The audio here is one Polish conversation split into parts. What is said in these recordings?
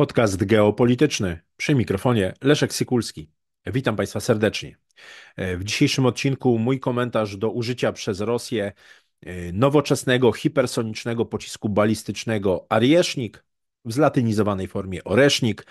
Podcast geopolityczny przy mikrofonie Leszek Sykulski. Witam Państwa serdecznie. E, w dzisiejszym odcinku mój komentarz do użycia przez Rosję e, nowoczesnego, hipersonicznego pocisku balistycznego Ariesznik w zlatynizowanej formie Oresznik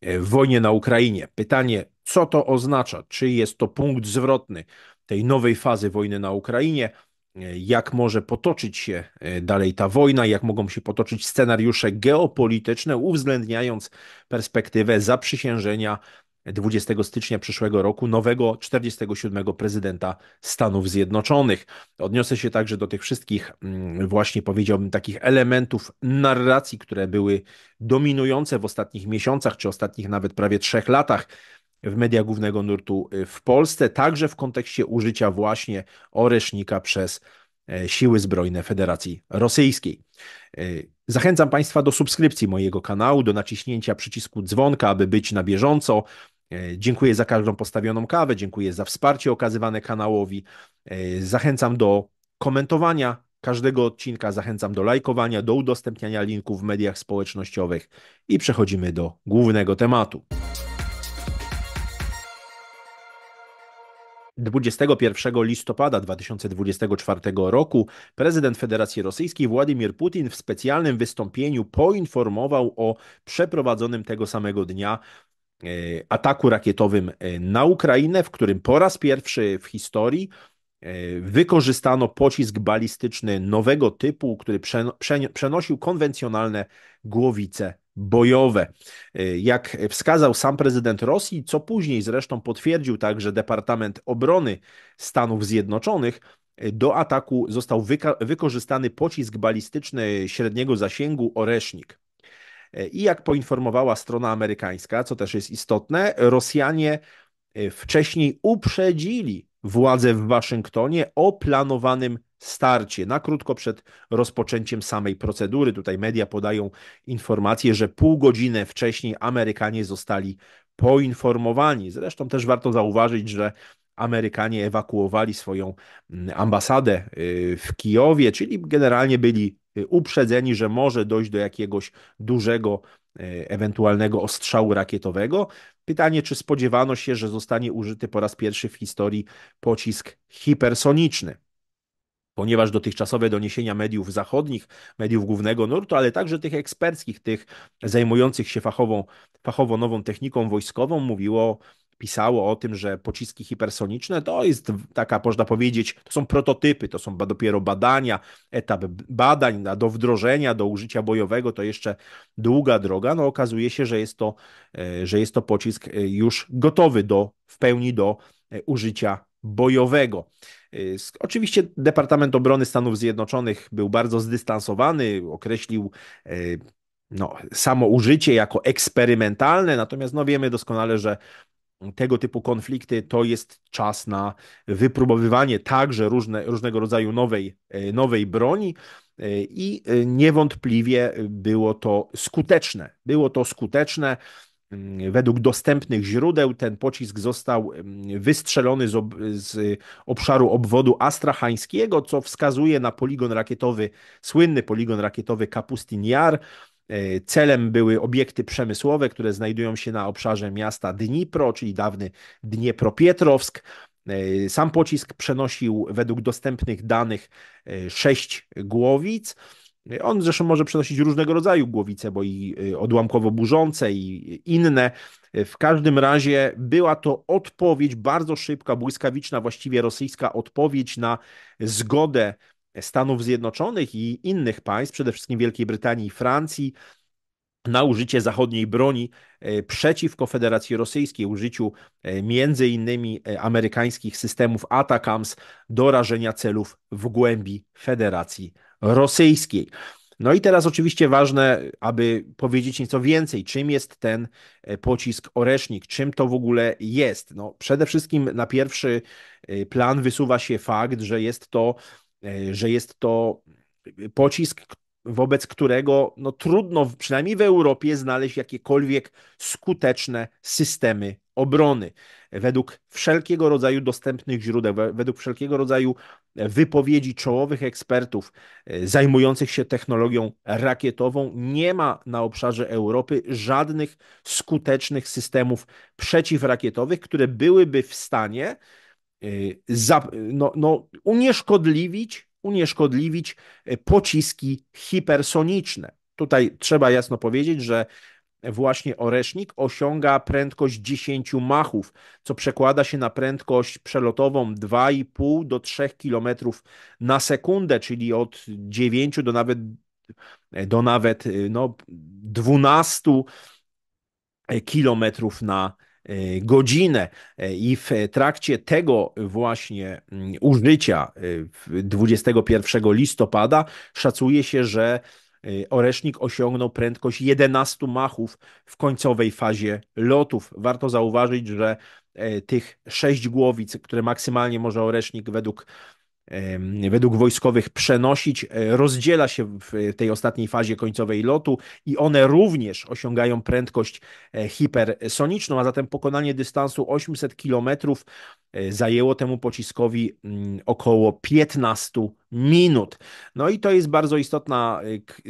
e, w wojnie na Ukrainie. Pytanie, co to oznacza? Czy jest to punkt zwrotny tej nowej fazy wojny na Ukrainie? E, jak może potoczyć się e, dalej ta wojna, jak mogą się potoczyć scenariusze geopolityczne, uwzględniając perspektywę zaprzysiężenia 20 stycznia przyszłego roku nowego 47 prezydenta Stanów Zjednoczonych. Odniosę się także do tych wszystkich, mm, właśnie powiedziałbym, takich elementów narracji, które były dominujące w ostatnich miesiącach, czy ostatnich nawet prawie trzech latach w media głównego nurtu y, w Polsce, także w kontekście użycia właśnie oresznika przez e, Siły Zbrojne Federacji Rosyjskiej. E, zachęcam Państwa do subskrypcji mojego kanału, do naciśnięcia przycisku dzwonka, aby być na bieżąco. E, dziękuję za każdą postawioną kawę, dziękuję za wsparcie okazywane kanałowi. Zachęcam do komentowania każdego odcinka, zachęcam do lajkowania, do udostępniania linków w mediach społecznościowych i przechodzimy do głównego tematu. 21 listopada 2024 roku prezydent Federacji Rosyjskiej Władimir Putin w specjalnym wystąpieniu poinformował o przeprowadzonym tego samego dnia e, ataku rakietowym e, na Ukrainę, w którym po raz pierwszy w historii e, wykorzystano pocisk balistyczny nowego typu, który przenosił konwencjonalne głowice bojowe. E, jak wskazał sam prezydent Rosji, co później zresztą potwierdził także Departament Obrony Stanów Zjednoczonych, e, do ataku został wykorzystany pocisk balistyczny średniego zasięgu Oresznik. E, I jak poinformowała strona amerykańska, co też jest istotne, Rosjanie wcześniej uprzedzili władze w Waszyngtonie o planowanym starcie na krótko przed rozpoczęciem samej procedury. Tutaj media podają informację, że pół godziny wcześniej Amerykanie zostali poinformowani. Zresztą też warto zauważyć, że Amerykanie ewakuowali swoją mm, ambasadę y, w Kijowie, czyli generalnie byli y, uprzedzeni, że może dojść do jakiegoś dużego E, ewentualnego ostrzału rakietowego. Pytanie, czy spodziewano się, że zostanie użyty po raz pierwszy w historii pocisk hipersoniczny ponieważ dotychczasowe doniesienia mediów zachodnich, mediów głównego nurtu, ale także tych eksperckich, tych zajmujących się fachową, fachowo nową techniką wojskową, mówiło pisało o tym, że pociski hipersoniczne to jest taka, można powiedzieć, to są prototypy, to są dopiero badania, etap badań do wdrożenia, do użycia bojowego, to jeszcze długa droga. No okazuje się, że jest to, e, że jest to pocisk e, już gotowy do, w pełni do e, użycia bojowego. Oczywiście Departament Obrony Stanów Zjednoczonych był bardzo zdystansowany, określił no, samo użycie jako eksperymentalne, natomiast no, wiemy doskonale, że tego typu konflikty to jest czas na wypróbowywanie także różne, różnego rodzaju nowej, e, nowej broni. E, I e, niewątpliwie było to skuteczne. Było to skuteczne. Mm, według dostępnych źródeł ten pocisk został mm, wystrzelony z, ob z, obszaru obwodu astrachańskiego, co wskazuje na poligon rakietowy, słynny poligon rakietowy Kapustin Jar, E, celem były obiekty przemysłowe, które znajdują się na obszarze miasta Dnipro, czyli dawny Dniepropietrowsk. E, sam pocisk przenosił według dostępnych danych e, sześć głowic. On zresztą może przenosić różnego rodzaju głowice, bo i odłamkowo burzące, i inne. W każdym razie była to odpowiedź bardzo szybka, błyskawiczna, właściwie rosyjska odpowiedź na zgodę Stanów Zjednoczonych i innych państw, przede wszystkim Wielkiej Brytanii i Francji, na użycie zachodniej broni e, przeciwko Federacji Rosyjskiej, użyciu e, między innymi e, amerykańskich systemów ATACMS do rażenia celów w głębi Federacji Rosyjskiej. No i teraz oczywiście ważne, aby powiedzieć nieco więcej, czym jest ten pocisk Oresznik, czym to w ogóle jest. No, przede wszystkim na pierwszy plan wysuwa się fakt, że jest to E, że jest to pocisk, wobec którego no, trudno, przynajmniej w Europie, znaleźć jakiekolwiek skuteczne systemy obrony. Według wszelkiego rodzaju dostępnych źródeł, według wszelkiego rodzaju wypowiedzi czołowych ekspertów e, zajmujących się technologią rakietową, nie ma na obszarze Europy żadnych skutecznych systemów przeciwrakietowych, które byłyby w stanie Y, za, no, no, unieszkodliwić, unieszkodliwić y, pociski hipersoniczne. Tutaj trzeba jasno powiedzieć, że właśnie Oresznik osiąga prędkość 10 machów, co przekłada się na prędkość przelotową 2,5 do 3 km na sekundę, czyli od 9 do nawet, e, do nawet e, no, 12 km na sekundę E, godzinę e, i w trakcie tego właśnie mm, użycia 21 e, listopada szacuje się, że Oresznik osiągnął prędkość 11 machów w końcowej fazie lotów. Warto zauważyć, że tych sześć głowic, które maksymalnie może Oresznik według według wojskowych przenosić, e, rozdziela się w tej ostatniej fazie końcowej lotu i one również osiągają prędkość e, hipersoniczną, a zatem pokonanie dystansu 800 km e, zajęło temu pociskowi mm, około 15 minut. No i to jest bardzo istotna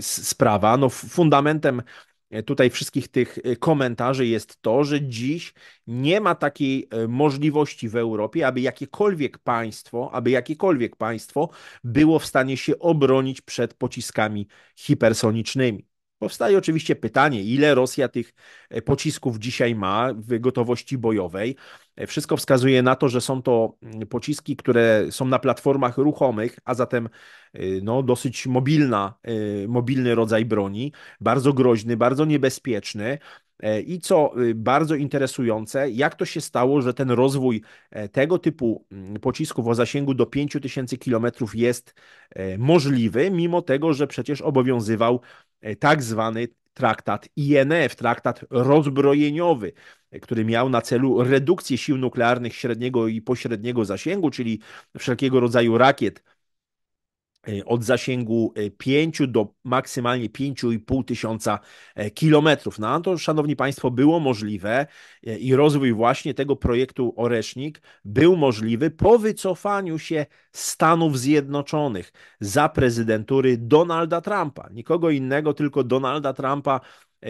sprawa. No, fundamentem E, tutaj wszystkich tych e, komentarzy jest to, że dziś nie ma takiej e, możliwości w Europie, aby jakiekolwiek państwo, aby jakiekolwiek państwo było w stanie się obronić przed pociskami hipersonicznymi. Powstaje oczywiście pytanie, ile Rosja tych e, pocisków dzisiaj ma w gotowości bojowej. E, wszystko wskazuje na to, że są to mm, pociski, które są na platformach ruchomych, a zatem e, no, dosyć mobilna, mobilny rodzaj broni, bardzo groźny, bardzo niebezpieczny. I co y, bardzo interesujące, jak to się stało, że ten rozwój tego typu mm, pocisków o zasięgu do 5000 km jest możliwy, mimo tego, że przecież obowiązywał E, tak zwany traktat INF, traktat rozbrojeniowy, e, który miał na celu redukcję sił nuklearnych średniego i pośredniego zasięgu, czyli wszelkiego rodzaju rakiet E, od zasięgu 5 e, do maksymalnie 5,5 tysiąca e, kilometrów. No to, szanowni państwo, było możliwe i rozwój właśnie tego projektu Oresznik był możliwy po wycofaniu się Stanów Zjednoczonych za prezydentury Donalda Trumpa. Nikogo innego, tylko Donalda Trumpa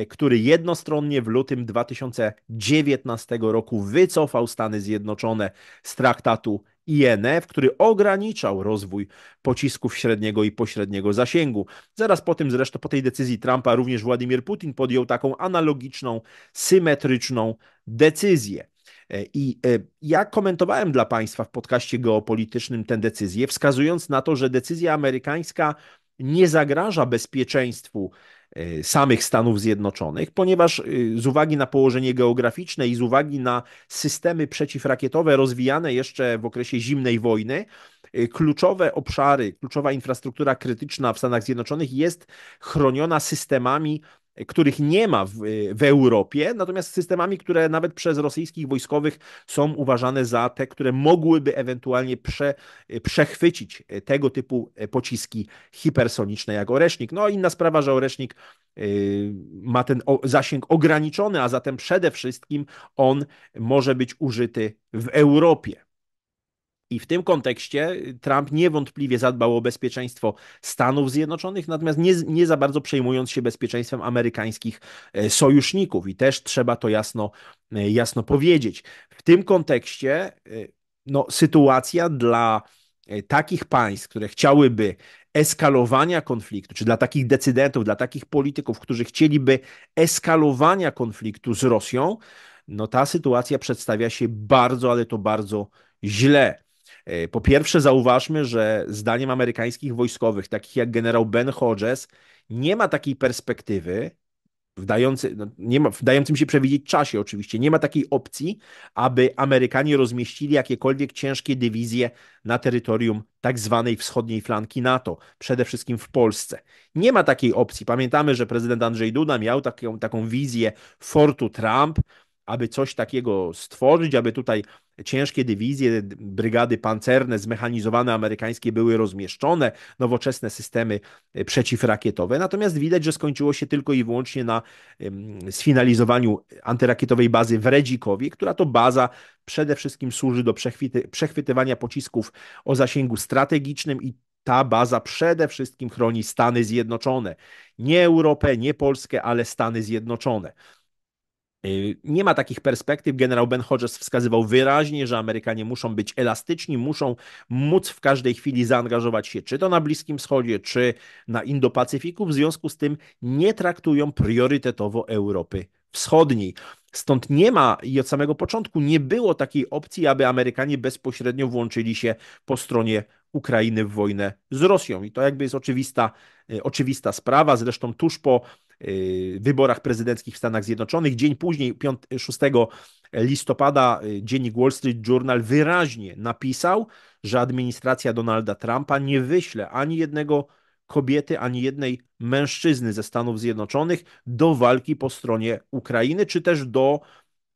który jednostronnie w lutym 2019 roku wycofał Stany Zjednoczone z traktatu INF, który ograniczał rozwój pocisków średniego i pośredniego zasięgu. Zaraz po tym, zresztą po tej decyzji Trumpa, również Władimir Putin podjął taką analogiczną, symetryczną decyzję. E, I e, ja komentowałem dla Państwa w podcaście geopolitycznym tę decyzję, wskazując na to, że decyzja amerykańska nie zagraża bezpieczeństwu E, samych Stanów Zjednoczonych, ponieważ e, z uwagi na położenie geograficzne i z uwagi na systemy przeciwrakietowe rozwijane jeszcze w okresie zimnej wojny, e, kluczowe obszary, kluczowa infrastruktura krytyczna w Stanach Zjednoczonych jest chroniona systemami których nie ma w, w, Europie, natomiast systemami, które nawet przez rosyjskich wojskowych są uważane za te, które mogłyby ewentualnie prze, przechwycić e, tego typu e, pociski hipersoniczne jak Oresznik. No inna sprawa, że Oresznik e, ma ten zasięg ograniczony, a zatem przede wszystkim on może być użyty w Europie. I w tym kontekście y, Trump niewątpliwie zadbał o bezpieczeństwo Stanów Zjednoczonych, natomiast nie, nie za bardzo przejmując się bezpieczeństwem amerykańskich e, sojuszników. I też trzeba to jasno, e, jasno powiedzieć. W tym kontekście e, no, sytuacja dla takich państw, które chciałyby eskalowania konfliktu, czy dla takich decydentów, dla takich polityków, którzy chcieliby eskalowania konfliktu z Rosją, no ta sytuacja przedstawia się bardzo, ale to bardzo źle. E, po pierwsze, zauważmy, że zdaniem amerykańskich wojskowych, takich jak generał Ben Hodges, nie ma takiej perspektywy, w, dający, no, nie ma, w dającym się przewidzieć czasie oczywiście, nie ma takiej opcji, aby Amerykanie rozmieścili jakiekolwiek ciężkie dywizje na terytorium tak zwanej wschodniej flanki NATO, przede wszystkim w Polsce. Nie ma takiej opcji. Pamiętamy, że prezydent Andrzej Duda miał taką, taką wizję fortu Trump, aby coś takiego stworzyć, aby tutaj ciężkie dywizje, brygady pancerne, zmechanizowane amerykańskie były rozmieszczone, nowoczesne systemy e, przeciwrakietowe. Natomiast widać, że skończyło się tylko i wyłącznie na sfinalizowaniu antyrakietowej bazy w Redzikowie, która to baza przede wszystkim służy do przechwyty, przechwytywania pocisków o zasięgu strategicznym i ta baza przede wszystkim chroni Stany Zjednoczone. Nie Europę, nie Polskę, ale Stany Zjednoczone. Y, nie ma takich perspektyw. Generał Ben Hodges wskazywał wyraźnie, że Amerykanie muszą być elastyczni, muszą móc w każdej chwili zaangażować się czy to na Bliskim Wschodzie, czy na Indo-Pacyfiku. W związku z tym nie traktują priorytetowo Europy Wschodniej. Stąd nie ma i od samego początku nie było takiej opcji, aby Amerykanie bezpośrednio włączyli się po stronie Ukrainy w wojnę z Rosją. I to jakby jest oczywista, y, oczywista sprawa. Zresztą tuż po Y, wyborach prezydenckich w Stanach Zjednoczonych. Dzień później, 5, 6 listopada, y, dziennik Wall Street Journal wyraźnie napisał, że administracja Donalda Trumpa nie wyśle ani jednego kobiety, ani jednej mężczyzny ze Stanów Zjednoczonych do walki po stronie Ukrainy, czy też do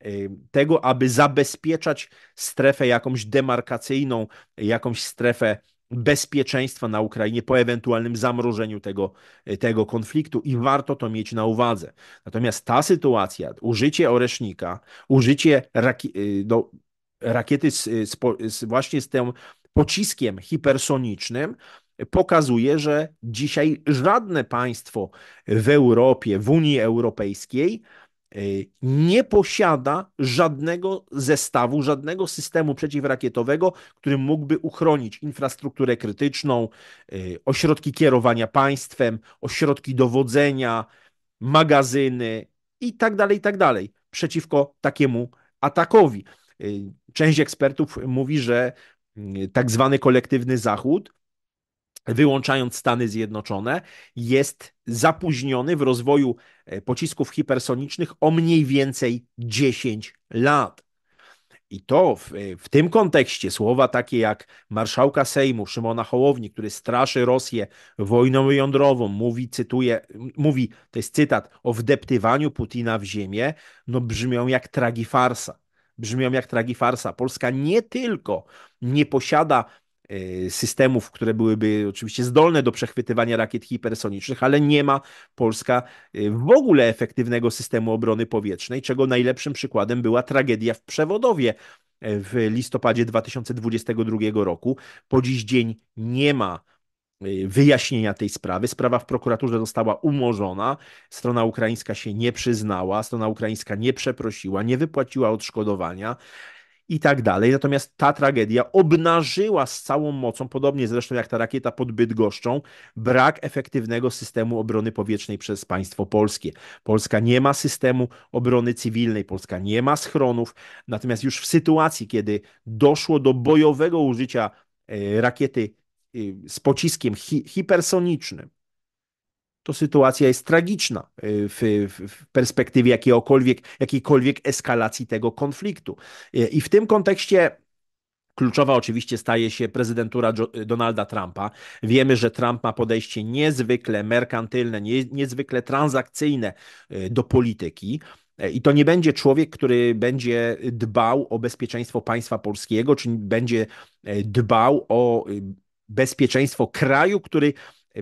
y, tego, aby zabezpieczać strefę jakąś demarkacyjną, jakąś strefę bezpieczeństwa na Ukrainie po ewentualnym zamrożeniu tego, e, tego konfliktu i warto to mieć na uwadze. Natomiast ta sytuacja, użycie oresznika, użycie raki do, e, no, rakiety z, e, z, właśnie z tym pociskiem hipersonicznym, pokazuje, że dzisiaj żadne państwo w Europie, w Unii Europejskiej E, nie posiada żadnego zestawu, żadnego systemu przeciwrakietowego, który mógłby uchronić infrastrukturę krytyczną, e, ośrodki kierowania państwem, ośrodki dowodzenia, magazyny itd. Tak itd. Tak przeciwko takiemu atakowi. E, część ekspertów mówi, że mm, tak zwany kolektywny Zachód wyłączając Stany Zjednoczone, jest zapóźniony w rozwoju e, pocisków hipersonicznych o mniej więcej 10 lat. I to w, e, w, tym kontekście słowa takie jak marszałka Sejmu Szymona Hołowni, który straszy Rosję wojną jądrową, mówi, cytuję, mówi, to jest cytat, o wdeptywaniu Putina w ziemię, no brzmią jak tragi farsa, Brzmią jak tragi farsa. Polska nie tylko nie posiada Y, systemów, które byłyby oczywiście zdolne do przechwytywania rakiet hipersonicznych, ale nie ma Polska y, w ogóle efektywnego systemu obrony powietrznej, czego najlepszym przykładem była tragedia w Przewodowie e, w listopadzie 2022 roku. Po dziś dzień nie ma y, wyjaśnienia tej sprawy. Sprawa w prokuraturze została umorzona, strona ukraińska się nie przyznała, strona ukraińska nie przeprosiła, nie wypłaciła odszkodowania i tak dalej. Natomiast ta tragedia obnażyła z całą mocą, podobnie zresztą jak ta rakieta pod Bydgoszczą, brak efektywnego systemu obrony powietrznej przez państwo polskie. Polska nie ma systemu obrony cywilnej, Polska nie ma schronów. Natomiast już w sytuacji, kiedy doszło do bojowego użycia e, rakiety e, z pociskiem hi hipersonicznym, to sytuacja jest tragiczna y, w, w perspektywie jakiejkolwiek, jakiejkolwiek eskalacji tego konfliktu. Y, I w tym kontekście Kluczowa oczywiście staje się prezydentura y, Donalda Trumpa. Wiemy, że Trump ma podejście niezwykle merkantylne, nie, niezwykle transakcyjne do polityki. I to nie będzie człowiek, który będzie dbał o bezpieczeństwo państwa polskiego, czy będzie dbał o bezpieczeństwo kraju, który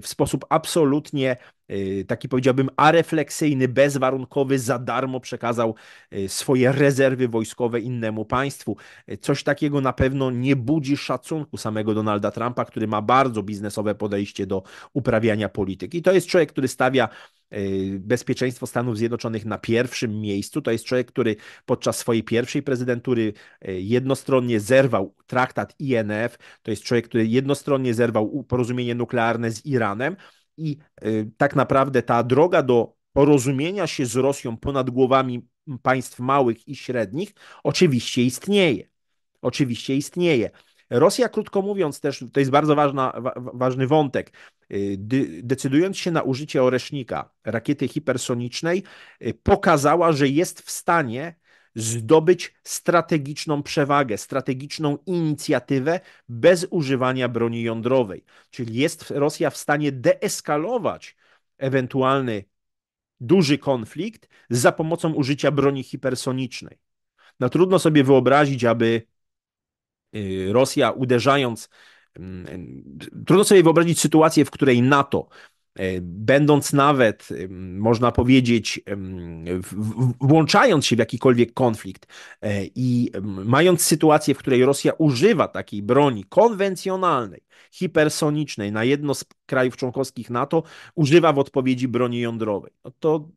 w sposób absolutnie y, taki powiedziałbym arefleksyjny, bezwarunkowy, za darmo przekazał y, swoje rezerwy wojskowe innemu państwu. Y, coś takiego na pewno nie budzi szacunku samego Donalda Trumpa, który ma bardzo biznesowe podejście do uprawiania polityki. I to jest człowiek, który stawia E, bezpieczeństwo Stanów Zjednoczonych na pierwszym miejscu. To jest człowiek, który podczas swojej pierwszej prezydentury e, jednostronnie zerwał traktat INF, to jest człowiek, który jednostronnie zerwał porozumienie nuklearne z Iranem. I e, tak naprawdę ta droga do porozumienia się z Rosją ponad głowami państw małych i średnich oczywiście istnieje. Oczywiście istnieje. Rosja, krótko mówiąc, też to jest bardzo ważna, wa, ważny wątek. Y, decydując się na użycie Oresznika, rakiety hipersonicznej, y, pokazała, że jest w stanie zdobyć strategiczną przewagę, strategiczną inicjatywę bez używania broni jądrowej. Czyli jest Rosja w stanie deeskalować ewentualny duży konflikt za pomocą użycia broni hipersonicznej. No trudno sobie wyobrazić, aby Y, Rosja uderzając, mm, y, trudno sobie wyobrazić sytuację, w której NATO, y, będąc nawet, można powiedzieć, włączając się w jakikolwiek konflikt i mm, mając sytuację, w której Rosja używa takiej broni konwencjonalnej, hipersonicznej na jedno z krajów członkowskich NATO, używa w odpowiedzi broni jądrowej. No to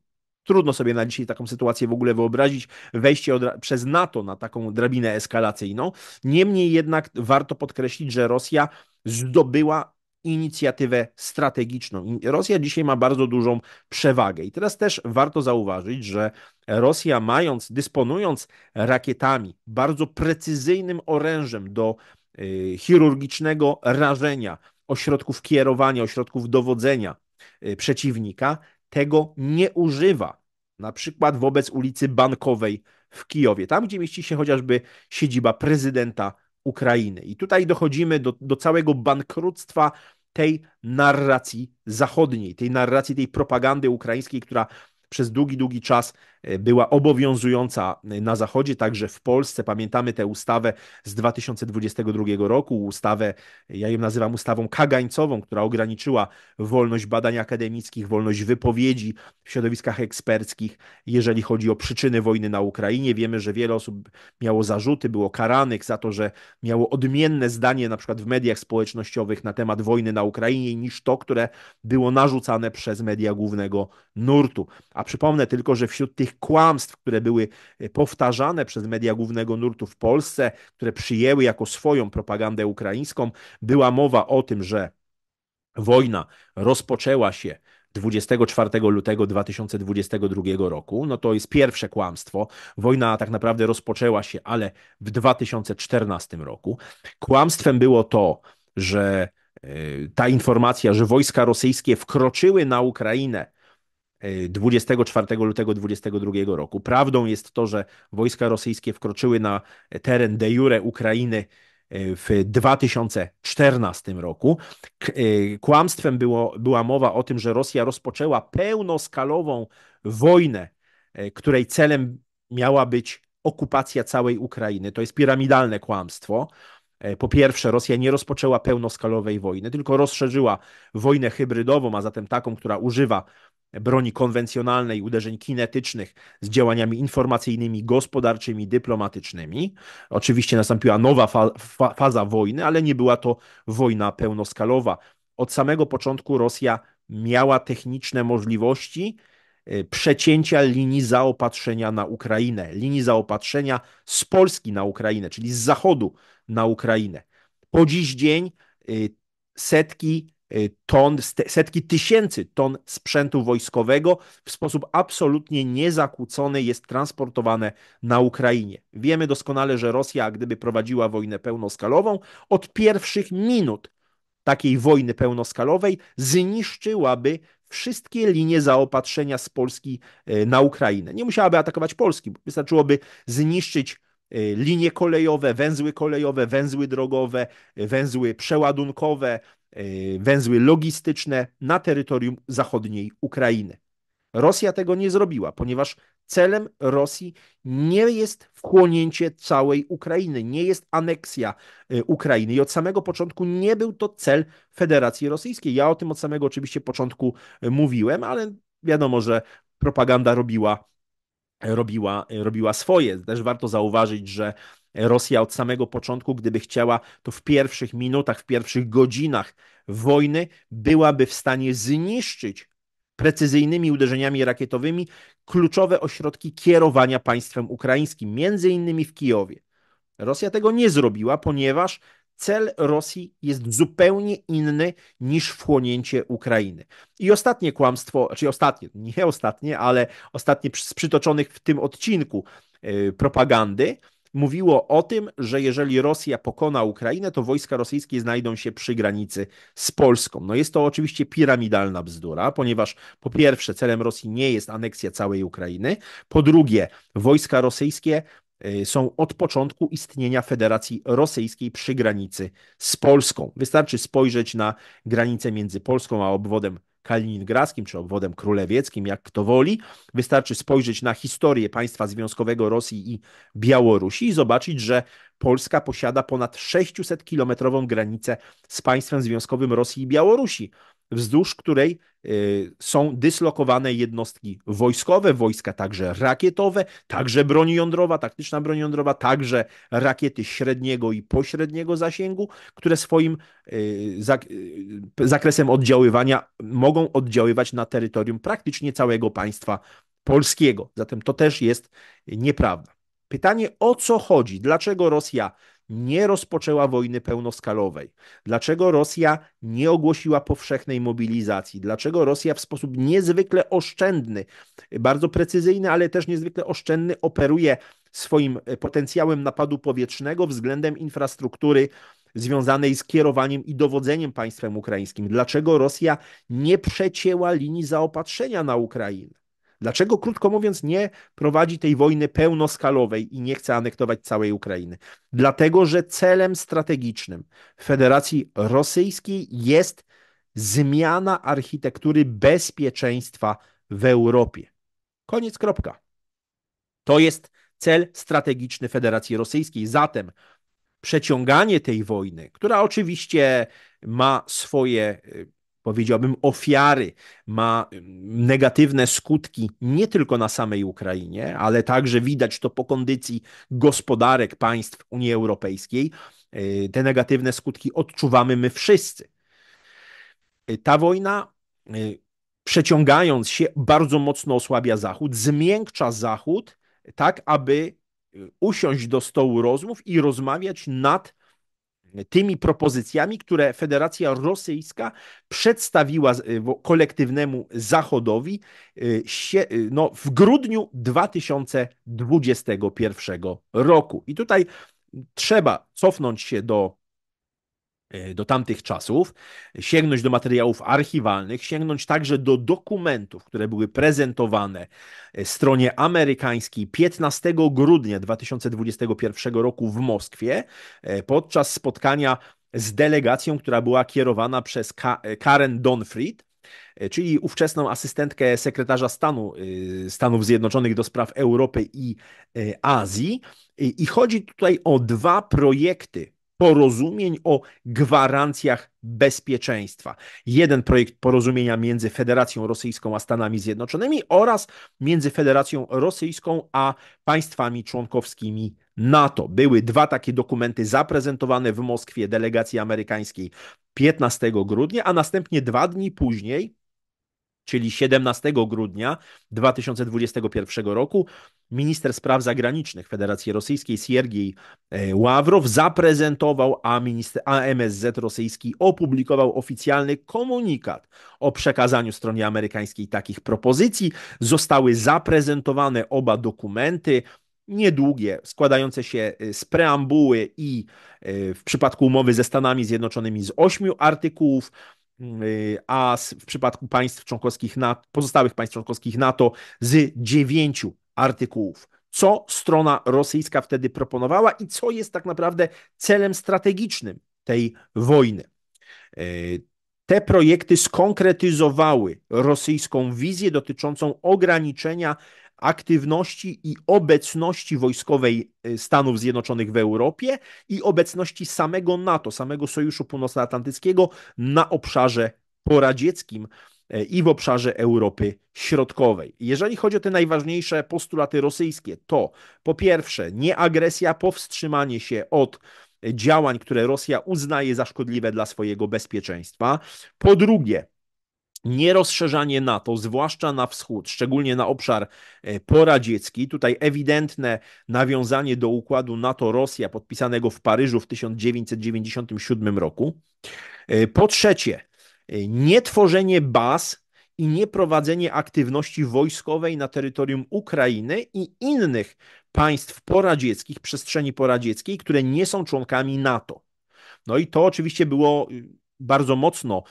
Trudno sobie na dzisiaj taką sytuację w ogóle wyobrazić, wejście od, przez NATO na taką drabinę eskalacyjną. Niemniej jednak warto podkreślić, że Rosja zdobyła inicjatywę strategiczną. Rosja dzisiaj ma bardzo dużą przewagę. I teraz też warto zauważyć, że Rosja mając, dysponując rakietami, bardzo precyzyjnym orężem do y, chirurgicznego rażenia ośrodków kierowania, ośrodków dowodzenia y, przeciwnika, tego nie używa. Na przykład wobec ulicy Bankowej w Kijowie, tam gdzie mieści się chociażby siedziba prezydenta Ukrainy. I tutaj dochodzimy do, do całego bankructwa tej narracji zachodniej, tej narracji, tej propagandy ukraińskiej, która przez długi, długi czas e, była obowiązująca e, na Zachodzie, także w Polsce. Pamiętamy tę ustawę z 2022 roku, ustawę, ja ją nazywam ustawą kagańcową, która ograniczyła wolność badań akademickich, wolność wypowiedzi w środowiskach eksperckich, jeżeli chodzi o przyczyny wojny na Ukrainie. Wiemy, że wiele osób miało zarzuty, było karanych za to, że miało odmienne zdanie na przykład w mediach społecznościowych na temat wojny na Ukrainie niż to, które było narzucane przez media głównego nurtu. A przypomnę tylko, że wśród tych kłamstw, które były e, powtarzane przez media głównego nurtu w Polsce, które przyjęły jako swoją propagandę ukraińską, była mowa o tym, że wojna rozpoczęła się 24 lutego 2022 roku. No to jest pierwsze kłamstwo. Wojna tak naprawdę rozpoczęła się, ale w 2014 roku. Kłamstwem było to, że e, ta informacja, że wojska rosyjskie wkroczyły na Ukrainę 24 e, lutego 2022 roku. Prawdą jest to, że wojska rosyjskie wkroczyły na teren de jure Ukrainy e, w 2014 roku. E, kłamstwem było, była mowa o tym, że Rosja rozpoczęła pełnoskalową wojnę, której celem miała być okupacja całej Ukrainy. To jest piramidalne kłamstwo. Po pierwsze, Rosja nie rozpoczęła pełnoskalowej wojny, tylko rozszerzyła wojnę hybrydową, a zatem taką, która używa broni konwencjonalnej, uderzeń kinetycznych z działaniami informacyjnymi, gospodarczymi, dyplomatycznymi. Oczywiście nastąpiła nowa fa fa faza wojny, ale nie była to wojna pełnoskalowa. Od samego początku Rosja miała techniczne możliwości y, przecięcia linii zaopatrzenia na Ukrainę, linii zaopatrzenia z Polski na Ukrainę, czyli z zachodu na Ukrainę. Po dziś dzień y, setki Y, ton, setki tysięcy ton sprzętu wojskowego w sposób absolutnie niezakłócony jest transportowane na Ukrainie. Wiemy doskonale, że Rosja, gdyby prowadziła wojnę pełnoskalową, od pierwszych minut takiej wojny pełnoskalowej zniszczyłaby wszystkie linie zaopatrzenia z Polski y, na Ukrainę. Nie musiałaby atakować Polski, wystarczyłoby zniszczyć y, linie kolejowe, węzły kolejowe, węzły drogowe, węzły przeładunkowe, E, węzły logistyczne na terytorium zachodniej Ukrainy. Rosja tego nie zrobiła, ponieważ celem Rosji nie jest wchłonięcie całej Ukrainy, nie jest aneksja e, Ukrainy i od samego początku nie był to cel Federacji Rosyjskiej. Ja o tym od samego oczywiście początku e, mówiłem, ale wiadomo, że propaganda robiła robiła, robiła swoje. Też warto zauważyć, że Rosja od samego początku, gdyby chciała, to w pierwszych minutach, w pierwszych godzinach wojny byłaby w stanie zniszczyć precyzyjnymi uderzeniami rakietowymi kluczowe ośrodki kierowania państwem ukraińskim, między innymi w Kijowie. Rosja tego nie zrobiła, ponieważ cel Rosji jest zupełnie inny niż wchłonięcie Ukrainy. I ostatnie kłamstwo, czyli ostatnie, nie ostatnie, ale ostatnie z przytoczonych w tym odcinku y, propagandy, mówiło o tym, że jeżeli Rosja pokona Ukrainę, to wojska rosyjskie znajdą się przy granicy z Polską. No jest to oczywiście piramidalna bzdura, ponieważ po pierwsze celem Rosji nie jest aneksja całej Ukrainy, po drugie wojska rosyjskie y, są od początku istnienia Federacji Rosyjskiej przy granicy z Polską. Wystarczy spojrzeć na granicę między Polską a obwodem kaliningradzkim czy obwodem królewieckim, jak kto woli. Wystarczy spojrzeć na historię państwa związkowego Rosji i Białorusi i zobaczyć, że Polska posiada ponad 600-kilometrową granicę z państwem związkowym Rosji i Białorusi wzdłuż której e, są dyslokowane jednostki wojskowe, wojska także rakietowe, także broń jądrowa, taktyczna broń jądrowa, także rakiety średniego i pośredniego zasięgu, które swoim e, e, zakresem oddziaływania mogą oddziaływać na terytorium praktycznie całego państwa polskiego. Zatem to też jest nieprawda. Pytanie o co chodzi? Dlaczego Rosja nie rozpoczęła wojny pełnoskalowej? Dlaczego Rosja nie ogłosiła powszechnej mobilizacji? Dlaczego Rosja w sposób niezwykle oszczędny, bardzo precyzyjny, ale też niezwykle oszczędny operuje swoim e, potencjałem napadu powietrznego względem infrastruktury związanej z kierowaniem i dowodzeniem państwem ukraińskim? Dlaczego Rosja nie przecięła linii zaopatrzenia na Ukrainę? Dlaczego, krótko mówiąc, nie prowadzi tej wojny pełnoskalowej i nie chce anektować całej Ukrainy? Dlatego, że celem strategicznym Federacji Rosyjskiej jest zmiana architektury bezpieczeństwa w Europie. Koniec, kropka. To jest cel strategiczny Federacji Rosyjskiej. Zatem przeciąganie tej wojny, która oczywiście ma swoje y, powiedziałbym, ofiary ma mm, negatywne skutki nie tylko na samej Ukrainie, ale także widać to po kondycji gospodarek państw Unii Europejskiej. Y, te negatywne skutki odczuwamy my wszyscy. Y, ta wojna, y, przeciągając się, bardzo mocno osłabia Zachód, zmiękcza Zachód, tak aby usiąść do stołu rozmów i rozmawiać nad tymi propozycjami, które Federacja Rosyjska przedstawiła e, kolektywnemu Zachodowi e, e, no, w grudniu 2021 roku. I tutaj trzeba cofnąć się do E, do tamtych czasów, sięgnąć do materiałów archiwalnych, sięgnąć także do dokumentów, które były prezentowane e, stronie amerykańskiej 15 grudnia 2021 roku w Moskwie e, podczas spotkania z delegacją, która była kierowana przez Karen Donfried, czyli ówczesną asystentkę sekretarza stanu Stanów Zjednoczonych do spraw Europy i Azji. I chodzi tutaj o dwa projekty porozumień o gwarancjach bezpieczeństwa. Jeden projekt porozumienia między Federacją Rosyjską a Stanami Zjednoczonymi oraz między Federacją Rosyjską a państwami członkowskimi NATO. Były dwa takie dokumenty zaprezentowane w Moskwie delegacji amerykańskiej 15 grudnia, a następnie dwa dni później czyli 17 grudnia 2021 roku, minister spraw zagranicznych Federacji Rosyjskiej Siergiej e, Ławrow zaprezentował, a, minister, a MSZ rosyjski opublikował oficjalny komunikat o przekazaniu stronie amerykańskiej takich propozycji. Zostały zaprezentowane oba dokumenty niedługie, składające się e, z preambuły i e, w przypadku umowy ze Stanami Zjednoczonymi z ośmiu artykułów, Mm, y, a w przypadku państw członkowskich NATO, pozostałych państw członkowskich NATO z dziewięciu artykułów. Co strona rosyjska wtedy proponowała i co jest tak naprawdę celem strategicznym tej wojny? Y, te projekty skonkretyzowały rosyjską wizję dotyczącą ograniczenia aktywności i obecności wojskowej y, Stanów Zjednoczonych w Europie i obecności samego NATO, samego Sojuszu Północnoatlantyckiego na obszarze poradzieckim y, i w obszarze Europy Środkowej. Jeżeli chodzi o te najważniejsze postulaty rosyjskie, to po pierwsze nieagresja, powstrzymanie się od y, działań, które Rosja uznaje za szkodliwe dla swojego bezpieczeństwa. Po drugie, nierozszerzanie NATO, zwłaszcza na wschód, szczególnie na obszar e, poradziecki. Tutaj ewidentne nawiązanie do układu NATO-Rosja podpisanego w Paryżu w 1997 roku. E, po trzecie, e, nietworzenie baz i nieprowadzenie aktywności wojskowej na terytorium Ukrainy i innych państw poradzieckich, przestrzeni poradzieckiej, które nie są członkami NATO. No i to oczywiście było y, bardzo mocno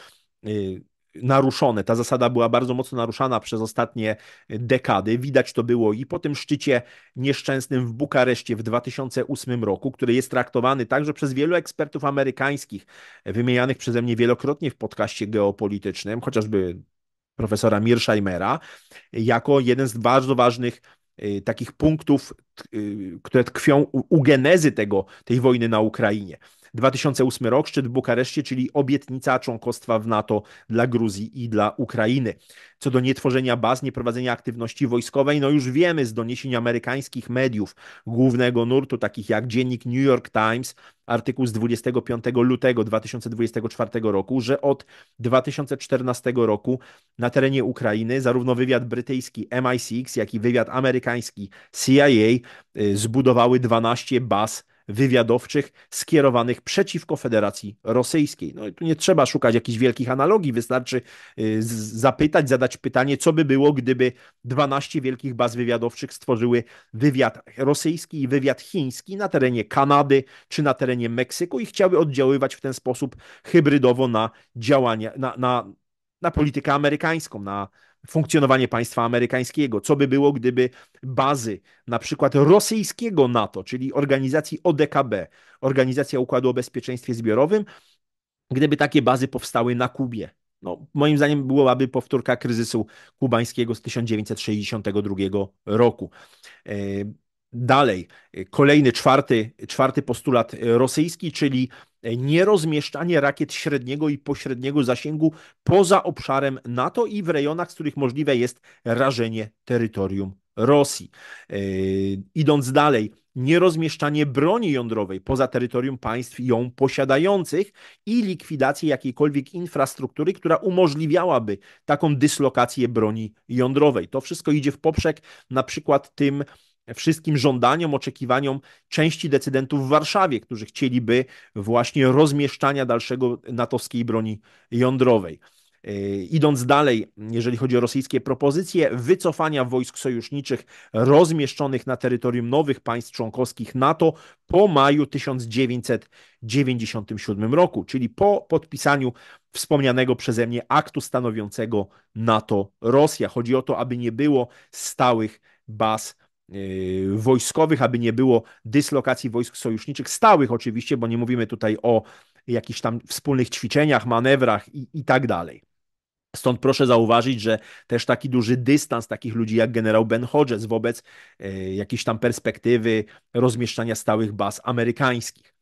y, naruszone. Ta zasada była bardzo mocno naruszana przez ostatnie e, dekady. Widać to było i po tym szczycie nieszczęsnym w Bukareszcie w 2008 roku, który jest traktowany także przez wielu ekspertów amerykańskich, e, wymienianych przeze mnie wielokrotnie w podcaście geopolitycznym, chociażby profesora Mearshheimera, jako jeden z bardzo ważnych e, takich punktów, które tkwią u, u genezy tego, tej wojny na Ukrainie. 2008 rok, szczyt w Bukareszcie, czyli obietnica członkostwa w NATO dla Gruzji i dla Ukrainy. Co do nietworzenia baz, nieprowadzenia aktywności wojskowej, no już wiemy z doniesień amerykańskich mediów głównego nurtu, takich jak dziennik New York Times, artykuł z 25 lutego 2024 roku, że od 2014 roku na terenie Ukrainy zarówno wywiad brytyjski MI6, jak i wywiad amerykański CIA y, zbudowały 12 baz wywiadowczych skierowanych przeciwko Federacji Rosyjskiej. No i tu nie trzeba szukać jakichś wielkich analogii, wystarczy y, zapytać, zadać pytanie, co by było, gdyby 12 wielkich baz wywiadowczych stworzyły wywiad rosyjski i wywiad chiński na terenie Kanady czy na terenie Meksyku i chciały oddziaływać w ten sposób hybrydowo na działania, na, na, na politykę amerykańską, na funkcjonowanie państwa amerykańskiego. Co by było, gdyby bazy na przykład rosyjskiego NATO, czyli organizacji ODKB, Organizacja Układu o Bezpieczeństwie Zbiorowym, gdyby takie bazy powstały na Kubie. No, moim zdaniem byłaby powtórka kryzysu kubańskiego z 1962 roku. E, dalej, e, kolejny czwarty, czwarty postulat rosyjski, czyli nierozmieszczanie rakiet średniego i pośredniego zasięgu poza obszarem NATO i w rejonach, z których możliwe jest rażenie terytorium Rosji. Yy, idąc dalej, nierozmieszczanie broni jądrowej poza terytorium państw ją posiadających i likwidację jakiejkolwiek infrastruktury, która umożliwiałaby taką dyslokację broni jądrowej. To wszystko idzie w poprzek na przykład tym wszystkim żądaniom, oczekiwaniom części decydentów w Warszawie, którzy chcieliby właśnie rozmieszczania dalszego natowskiej broni jądrowej. Yy, idąc dalej, jeżeli chodzi o rosyjskie propozycje wycofania wojsk sojuszniczych rozmieszczonych na terytorium nowych państw członkowskich NATO po maju 1997 roku, czyli po podpisaniu wspomnianego przeze mnie aktu stanowiącego NATO-Rosja. Chodzi o to, aby nie było stałych baz E, wojskowych, aby nie było dyslokacji wojsk sojuszniczych, stałych oczywiście, bo nie mówimy tutaj o jakichś tam wspólnych ćwiczeniach, manewrach i, i tak dalej. Stąd proszę zauważyć, że też taki duży dystans takich ludzi jak generał Ben Hodges wobec e, jakiejś tam perspektywy rozmieszczania stałych baz amerykańskich.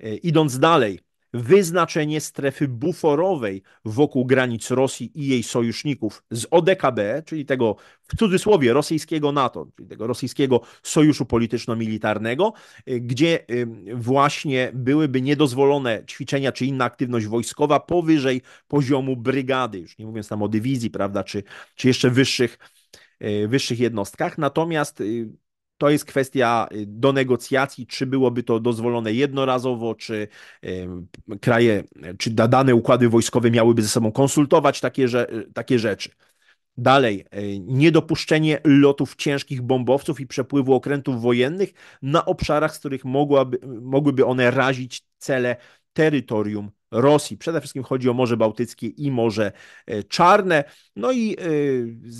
E, idąc dalej, wyznaczenie strefy buforowej wokół granic Rosji i jej sojuszników z ODKB, czyli tego w cudzysłowie rosyjskiego NATO, czyli tego rosyjskiego sojuszu polityczno-militarnego, y, gdzie y, właśnie byłyby niedozwolone ćwiczenia czy inna aktywność wojskowa powyżej poziomu brygady, już nie mówiąc tam o dywizji, prawda, czy, czy jeszcze wyższych y, wyższych jednostkach. Natomiast to jest kwestia y, do negocjacji, czy byłoby to dozwolone jednorazowo, czy y, kraje, czy dane układy wojskowe miałyby ze sobą konsultować takie, że, y, takie rzeczy. Dalej, niedopuszczenie lotów ciężkich bombowców i przepływu okrętów wojennych na obszarach, z których mogłaby, mogłyby one razić cele terytorium Rosji. Przede wszystkim chodzi o Morze Bałtyckie i Morze e, Czarne. No i e,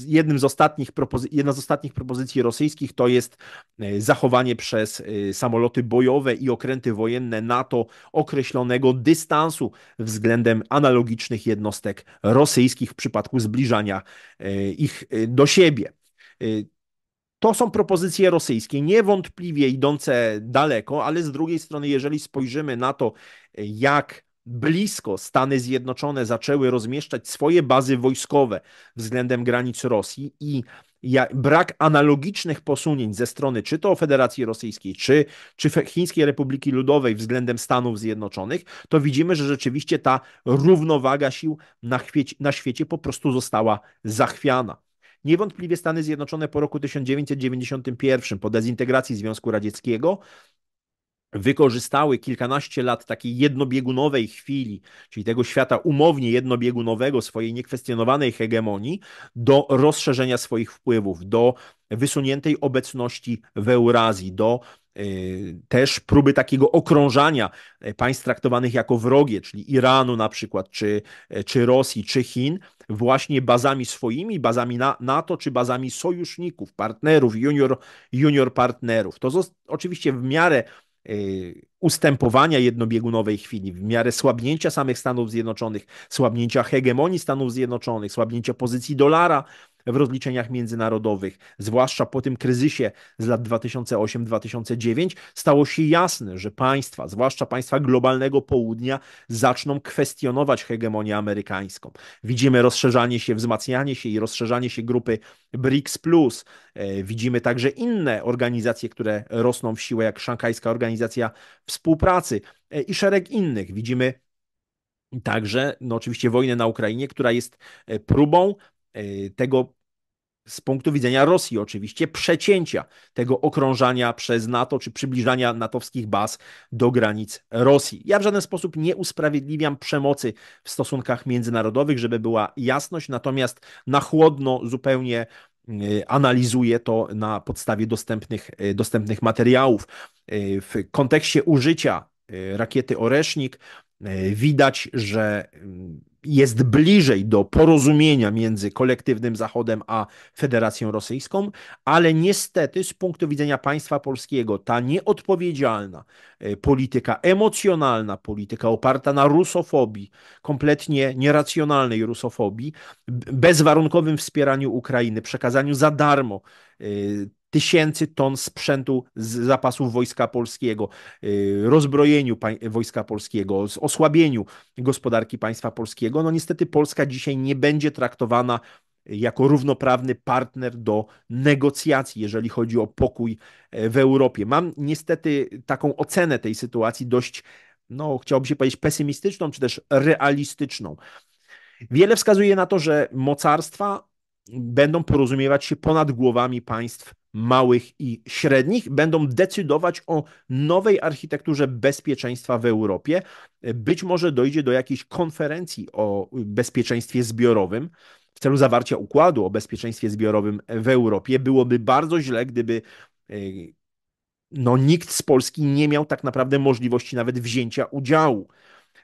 jednym z ostatnich jedna z ostatnich propozycji rosyjskich to jest e, zachowanie przez samoloty bojowe i okręty wojenne NATO określonego dystansu względem analogicznych jednostek rosyjskich w przypadku zbliżania ich do siebie. To są propozycje rosyjskie, niewątpliwie idące daleko, ale z drugiej strony, jeżeli spojrzymy na to, jak blisko Stany Zjednoczone zaczęły rozmieszczać swoje bazy wojskowe względem granic Rosji i brak analogicznych posunięć ze strony czy to Federacji Rosyjskiej, czy, czy Chińskiej Republiki Ludowej względem Stanów Zjednoczonych, to widzimy, że rzeczywiście ta równowaga sił na, na świecie po prostu została zachwiana. Niewątpliwie Stany Zjednoczone po roku 1991, po dezintegracji Związku Radzieckiego, wykorzystały kilkanaście lat takiej jednobiegunowej chwili, czyli tego świata umownie jednobiegunowego, swojej niekwestionowanej hegemonii, do rozszerzenia swoich wpływów, do wysuniętej obecności w Eurazji, do e, też próby takiego okrążania e, państw traktowanych jako wrogie, czyli Iranu na przykład, czy, e, czy Rosji, czy Chin, właśnie bazami swoimi, bazami NATO, czy bazami sojuszników, partnerów, junior, junior partnerów. To oczywiście w miarę Y, ustępowania jednobiegunowej chwili, w miarę słabnięcia samych Stanów Zjednoczonych, słabnięcia hegemonii Stanów Zjednoczonych, słabnięcia pozycji dolara w rozliczeniach międzynarodowych, zwłaszcza po tym kryzysie z lat 2008-2009, stało się jasne, że państwa, zwłaszcza państwa globalnego południa, zaczną kwestionować hegemonię amerykańską. Widzimy rozszerzanie się, wzmacnianie się i rozszerzanie się grupy BRICS. E, widzimy także inne organizacje, które rosną w siłę, jak Szanghajska Organizacja Współpracy e, i szereg innych. Widzimy Także, no oczywiście, wojnę na Ukrainie, która jest e, próbą tego z punktu widzenia Rosji oczywiście przecięcia tego okrążania przez NATO czy przybliżania natowskich baz do granic Rosji. Ja w żaden sposób nie usprawiedliwiam przemocy w stosunkach międzynarodowych, żeby była jasność, natomiast na chłodno zupełnie y, analizuje to na podstawie dostępnych, y, dostępnych materiałów. Y, w kontekście użycia rakiety Oresznik E, widać, że mm, jest bliżej do porozumienia między kolektywnym Zachodem a Federacją Rosyjską, ale niestety z punktu widzenia państwa polskiego ta nieodpowiedzialna e, polityka emocjonalna, polityka oparta na rusofobii, kompletnie nieracjonalnej rusofobii, bezwarunkowym wspieraniu Ukrainy, przekazaniu za darmo e, tysięcy ton sprzętu z zapasów Wojska Polskiego, y, rozbrojeniu Wojska Polskiego, osłabieniu gospodarki państwa polskiego. No niestety Polska dzisiaj nie będzie traktowana jako równoprawny partner do negocjacji, jeżeli chodzi o pokój e, w Europie. Mam niestety taką ocenę tej sytuacji dość, no chciałbym się powiedzieć, pesymistyczną, czy też realistyczną. Wiele wskazuje na to, że mocarstwa będą porozumiewać się ponad głowami państw małych i średnich, będą decydować o nowej architekturze bezpieczeństwa w Europie. Być może dojdzie do jakiejś konferencji o bezpieczeństwie zbiorowym w celu zawarcia układu o bezpieczeństwie zbiorowym w Europie. Byłoby bardzo źle, gdyby e, no, nikt z Polski nie miał tak naprawdę możliwości nawet wzięcia udziału.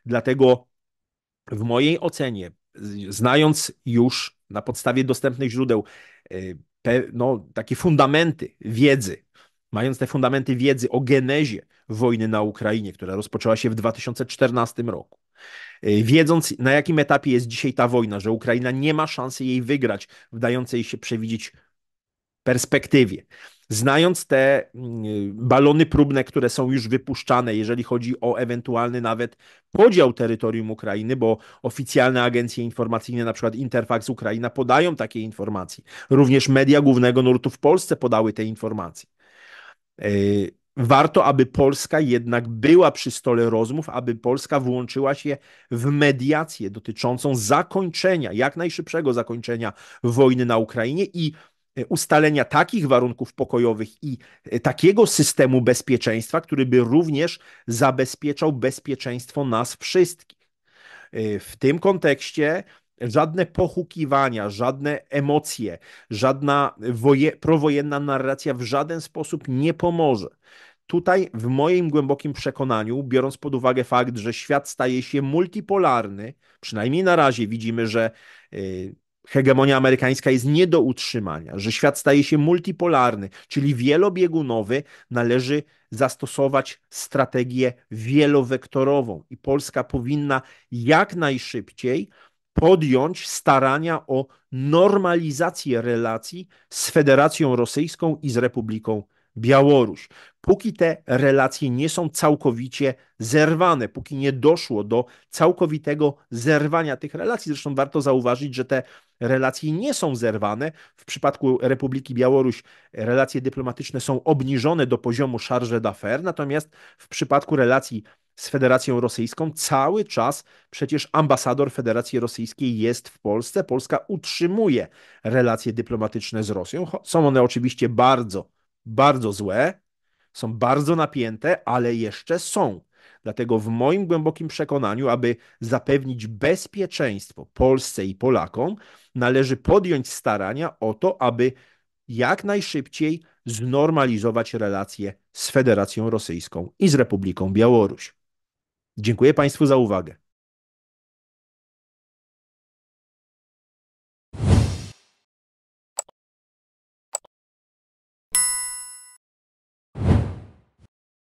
Dlatego w mojej ocenie, znając już na podstawie dostępnych źródeł e, te no, takie fundamenty wiedzy, mając te fundamenty wiedzy o genezie wojny na Ukrainie, która rozpoczęła się w 2014 roku. E, wiedząc, na jakim etapie jest dzisiaj ta wojna, że Ukraina nie ma szansy jej wygrać w dającej się przewidzieć perspektywie, znając te mm, balony próbne, które są już wypuszczane, jeżeli chodzi o ewentualny nawet podział terytorium Ukrainy, bo oficjalne agencje informacyjne, na przykład Interfax Ukraina, podają takie informacje. Również media głównego nurtu w Polsce podały te informacje. E, warto, aby Polska jednak była przy stole rozmów, aby Polska włączyła się w mediację dotyczącą zakończenia, jak najszybszego zakończenia wojny na Ukrainie i E, ustalenia takich warunków pokojowych i e, takiego systemu bezpieczeństwa, który by również zabezpieczał bezpieczeństwo nas wszystkich. E, w tym kontekście żadne pochukiwania, żadne emocje, żadna woje, prowojenna narracja w żaden sposób nie pomoże. Tutaj, w moim głębokim przekonaniu, biorąc pod uwagę fakt, że świat staje się multipolarny, przynajmniej na razie widzimy, że hegemonia amerykańska jest nie do utrzymania, że świat staje się multipolarny, czyli wielobiegunowy, należy zastosować strategię wielowektorową i Polska powinna jak najszybciej podjąć starania o normalizację relacji z Federacją Rosyjską i z Republiką Białoruś. Póki te relacje nie są całkowicie zerwane, póki nie doszło do całkowitego zerwania tych relacji, zresztą warto zauważyć, że te relacje nie są zerwane. W przypadku Republiki Białoruś relacje dyplomatyczne są obniżone do poziomu charge d'affaires, natomiast w przypadku relacji z Federacją Rosyjską. Cały czas przecież ambasador Federacji Rosyjskiej jest w Polsce. Polska utrzymuje relacje dyplomatyczne z Rosją. Są one oczywiście bardzo bardzo złe, są bardzo napięte, ale jeszcze są. Dlatego w moim głębokim przekonaniu, aby zapewnić bezpieczeństwo Polsce i Polakom, należy podjąć starania o to, aby jak najszybciej znormalizować relacje z Federacją Rosyjską i z Republiką Białoruś. Dziękuję Państwu za uwagę.